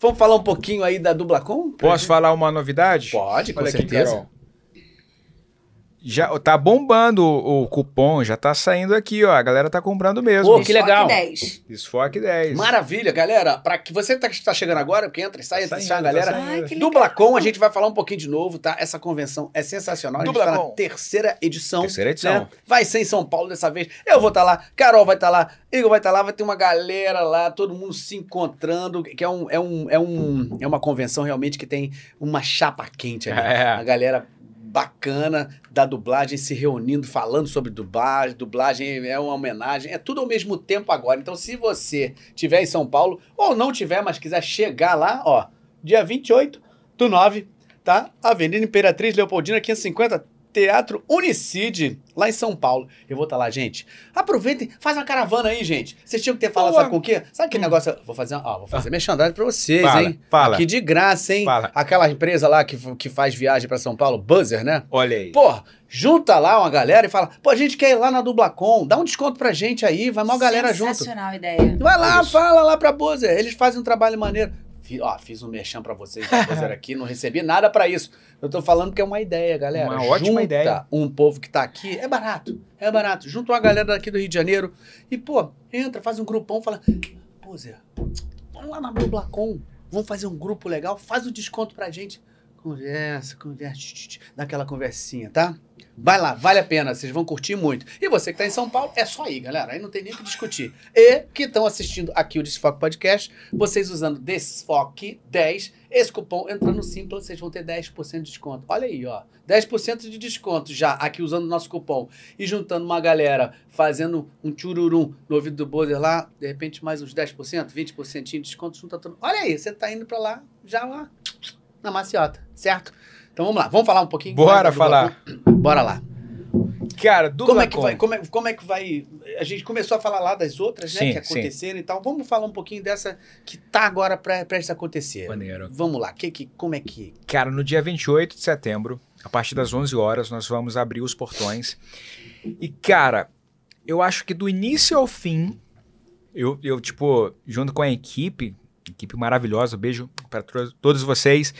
Vamos falar um pouquinho aí da Dublacom? Posso gente? falar uma novidade? Pode, com Olha certeza. Aqui, já tá bombando o, o, cupom, já tá saindo aqui, ó. A galera tá comprando mesmo. Pô, que legal. Desfoque 10. 10. Maravilha, galera. Para que você tá, tá chegando agora, porque entra e sai, entra e tá sai, tá galera. Ai, do Blacon, a gente vai falar um pouquinho de novo, tá? Essa convenção é sensacional. Dublacon. A gente tá na terceira edição. Terceira né? edição. Né? Vai ser em São Paulo dessa vez. Eu vou estar tá lá, Carol vai estar tá lá, Igor vai estar tá lá, vai ter uma galera lá, todo mundo se encontrando, que é um é um é um é uma convenção realmente que tem uma chapa quente ali. É. A galera bacana da dublagem se reunindo, falando sobre dublagem. Dublagem é uma homenagem, é tudo ao mesmo tempo agora. Então, se você tiver em São Paulo, ou não tiver, mas quiser chegar lá, ó, dia 28 do 9, tá? Avenida Imperatriz Leopoldina, 550, Teatro Unicid, lá em São Paulo. Eu vou estar tá lá, gente. Aproveitem, faz uma caravana aí, gente. Vocês tinham que ter falado, Boa. sabe com o quê? Sabe que hum. negócio? Vou fazer, ó, vou fazer ah. merchandising pra vocês, fala, hein? Fala. Que de graça, hein? Fala. Aquela empresa lá que, que faz viagem para São Paulo, Buzzer, né? Olha aí. Porra, junta lá uma galera e fala: pô, a gente quer ir lá na Dublacom, dá um desconto pra gente aí, vai mal galera junto. Sensacional ideia. Vai lá, é fala lá pra Buzzer. eles fazem um trabalho maneiro. Fiz, ó, fiz um merchan para vocês aqui, não recebi nada para isso. Eu tô falando que é uma ideia, galera. Uma Junta ótima ideia. Um povo que tá aqui, é barato, é barato. Junta uma galera daqui do Rio de Janeiro e, pô, entra, faz um grupão, fala, pô, Zé, vamos lá na Blacon, vamos fazer um grupo legal, faz o um desconto pra gente. Conversa, conversa, daquela conversinha, tá? Vai lá, vale a pena, vocês vão curtir muito. E você que tá em São Paulo, é só aí, galera. Aí não tem nem o que discutir. E que estão assistindo aqui o Desfoque Podcast, vocês usando Desfoque 10, esse cupom entrando no Simpla, vocês vão ter 10% de desconto. Olha aí, ó. 10% de desconto já aqui usando o nosso cupom e juntando uma galera, fazendo um tchururum no ouvido do Boulder lá, de repente mais uns 10%, 20% de desconto, junta tudo. Olha aí, você tá indo para lá já lá na maciota, certo? Então vamos lá, vamos falar um pouquinho. Bora falar. Bora lá. Cara, do como é que vai? Como é, como é, que vai? A gente começou a falar lá das outras, né, que aconteceram sim. e tal. Vamos falar um pouquinho dessa que tá agora pra, prestes a acontecer. Maneiro. Vamos lá. Que, que, como é que? Cara, no dia 28 de setembro, a partir das 11 horas, nós vamos abrir os portões. E cara, eu acho que do início ao fim, eu, eu tipo, junto com a equipe, equipe maravilhosa, beijo para todos vocês.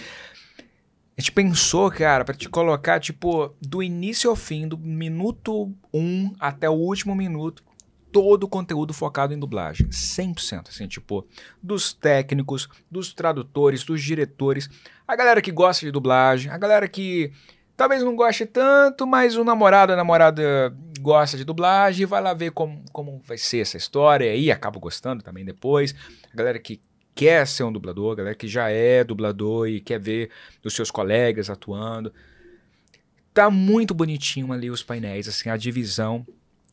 A gente pensou, cara, para te colocar, tipo, do início ao fim, do minuto 1 um até o último minuto, todo o conteúdo focado em dublagem. 100%, assim, tipo, dos técnicos, dos tradutores, dos diretores, a galera que gosta de dublagem, a galera que talvez não goste tanto, mas o namorado, a namorada gosta de dublagem, vai lá ver como, como vai ser essa história, e aí acaba gostando também depois. A galera que quer ser um dublador, galera que já é dublador e quer ver os seus colegas atuando. Tá muito bonitinho ali os painéis, assim, a divisão.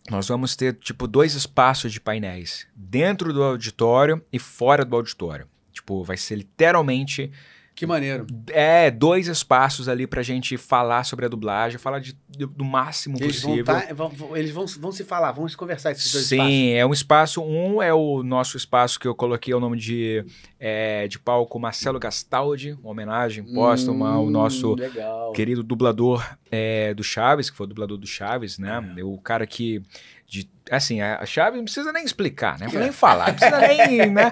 Nós vamos ter, tipo, dois espaços de painéis, dentro do auditório e fora do auditório. Tipo, vai ser literalmente que maneiro. É, dois espaços ali pra gente falar sobre a dublagem, falar de, de do máximo eles possível. Tá, vão tá, vão, eles vão, vão se falar, vão se conversar esses dois Sim, espaços. Sim, é um espaço. Um é o nosso espaço que eu coloquei é o nome de, é, de palco Marcelo Gastaldi, uma homenagem póstuma hum, ao nosso legal. querido dublador é, do Chaves, que foi o dublador do Chaves, né? É. O cara que de assim, a chave não precisa nem explicar, né? Não nem é. falar, não precisa nem, né?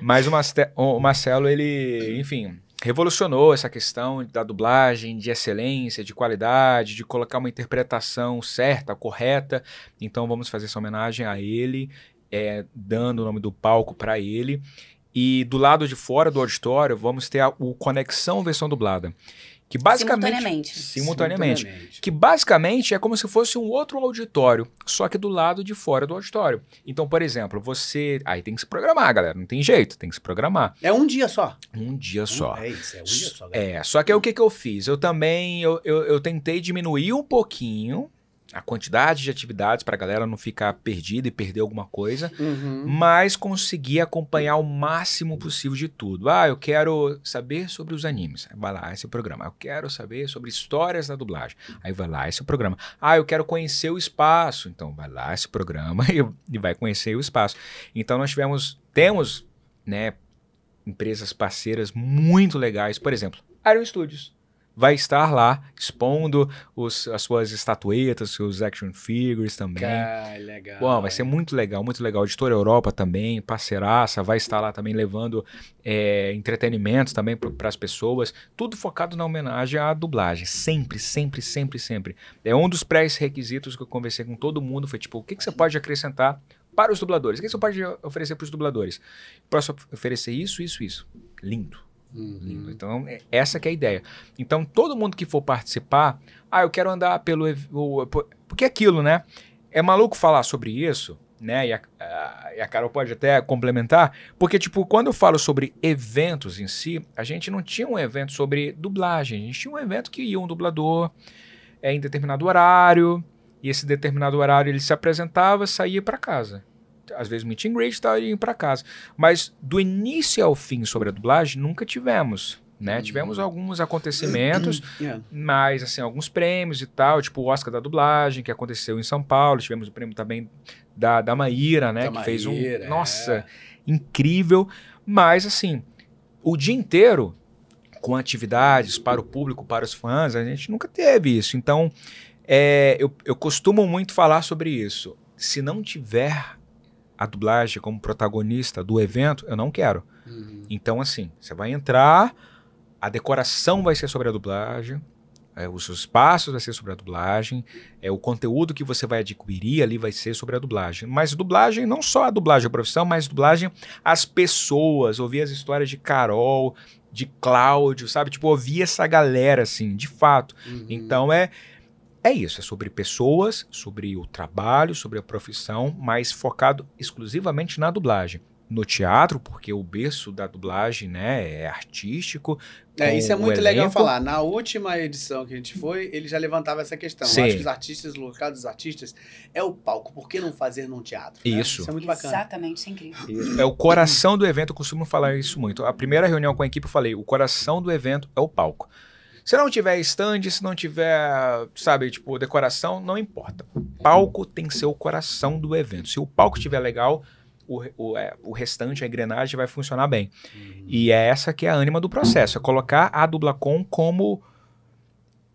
Mas o, Maste o Marcelo, ele, enfim, revolucionou essa questão da dublagem, de excelência, de qualidade, de colocar uma interpretação certa, correta. Então vamos fazer essa homenagem a ele, é, dando o nome do palco para ele. E do lado de fora do auditório, vamos ter a, o Conexão Versão Dublada. Que basicamente. Simultaneamente. simultaneamente. Simultaneamente. Que basicamente é como se fosse um outro auditório, só que do lado de fora do auditório. Então, por exemplo, você. Aí tem que se programar, galera. Não tem jeito, tem que se programar. É um dia só. Um dia só. É isso, é um dia só. É, galera. É, só que aí, o que, que eu fiz? Eu também. Eu, eu, eu tentei diminuir um pouquinho a quantidade de atividades para a galera não ficar perdida e perder alguma coisa, uhum. mas conseguir acompanhar o máximo possível de tudo. Ah, eu quero saber sobre os animes. Vai lá, esse é o programa. Eu quero saber sobre histórias da dublagem. Aí vai lá, esse é o programa. Ah, eu quero conhecer o espaço. Então vai lá, esse é programa e vai conhecer o espaço. Então nós tivemos, temos, né, empresas parceiras muito legais. Por exemplo, Arion Studios vai estar lá expondo os, as suas estatuetas, seus action figures também. Ah, legal. Bom, vai ser muito legal, muito legal. Editora Europa também, parceiraça, vai estar lá também levando é, também para as pessoas. Tudo focado na homenagem à dublagem. Sempre, sempre, sempre, sempre. É um dos pré-requisitos que eu conversei com todo mundo. Foi tipo, o que, que você pode acrescentar para os dubladores? O que você pode oferecer para os dubladores? Posso oferecer isso, isso, isso. Lindo. Uhum. Lindo. Então, é, essa que é a ideia. Então, todo mundo que for participar, ah, eu quero andar pelo. Porque é aquilo, né? É maluco falar sobre isso, né? E a, a, e a Carol pode até complementar, porque, tipo, quando eu falo sobre eventos em si, a gente não tinha um evento sobre dublagem, a gente tinha um evento que ia um dublador é, em determinado horário, e esse determinado horário ele se apresentava, saía para casa às vezes meet and greet e tal, e ir para casa. Mas do início ao fim sobre a dublagem, nunca tivemos. Né? Uhum. Tivemos alguns acontecimentos, yeah. mas assim, alguns prêmios e tal, tipo o Oscar da dublagem, que aconteceu em São Paulo, tivemos o prêmio também da, da Maíra, né? Da que Maíra, fez um. É. Nossa, incrível. Mas assim, o dia inteiro, com atividades para o público, para os fãs, a gente nunca teve isso. Então, é, eu, eu costumo muito falar sobre isso. Se não tiver a dublagem como protagonista do evento, eu não quero. Uhum. Então, assim, você vai entrar, a decoração vai ser sobre a dublagem, é, os espaços vai ser sobre a dublagem, é, o conteúdo que você vai adquirir ali vai ser sobre a dublagem. Mas dublagem, não só a dublagem a profissão, mas dublagem as pessoas, ouvir as histórias de Carol, de Cláudio, sabe? Tipo, ouvir essa galera, assim, de fato. Uhum. Então é é isso, é sobre pessoas, sobre o trabalho, sobre a profissão, mas focado exclusivamente na dublagem. No teatro, porque o berço da dublagem né, é artístico. É, isso é muito elenco. legal falar. Na última edição que a gente foi, ele já levantava essa questão. Sim. Eu acho que os artistas, o local dos artistas é o palco. Por que não fazer num teatro? Né? Isso. Né? Isso é muito bacana. Exatamente, isso é incrível. É o coração do evento, eu costumo falar isso muito. A primeira reunião com a equipe eu falei: o coração do evento é o palco. Se não tiver stand, se não tiver, sabe, tipo, decoração, não importa. Palco tem que ser o coração do evento. Se o palco estiver legal, o, o, é, o restante, a engrenagem vai funcionar bem. Uhum. E é essa que é a ânima do processo, é colocar a Dublacon como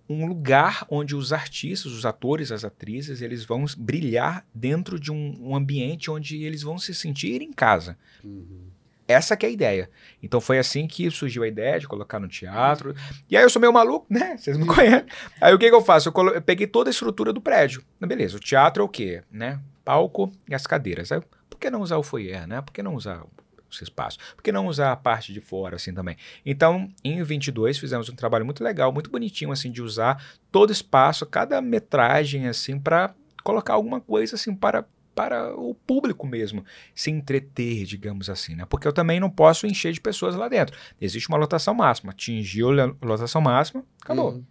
um lugar onde os artistas, os atores, as atrizes, eles vão brilhar dentro de um, um ambiente onde eles vão se sentir em casa. Uhum. Essa que é a ideia. Então foi assim que surgiu a ideia de colocar no teatro. E aí eu sou meio maluco, né? Vocês me conhecem. Aí o que, que eu faço? Eu, colo... eu peguei toda a estrutura do prédio. Beleza, o teatro é o quê? Né? Palco e as cadeiras. Aí, por que não usar o foyer, né? Por que não usar os espaços? Por que não usar a parte de fora, assim, também? Então, em 22, fizemos um trabalho muito legal, muito bonitinho, assim, de usar todo espaço, cada metragem, assim, para colocar alguma coisa, assim, para para o público mesmo se entreter, digamos assim, né? Porque eu também não posso encher de pessoas lá dentro. Existe uma lotação máxima, atingiu a lotação máxima, acabou. Uhum.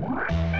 What?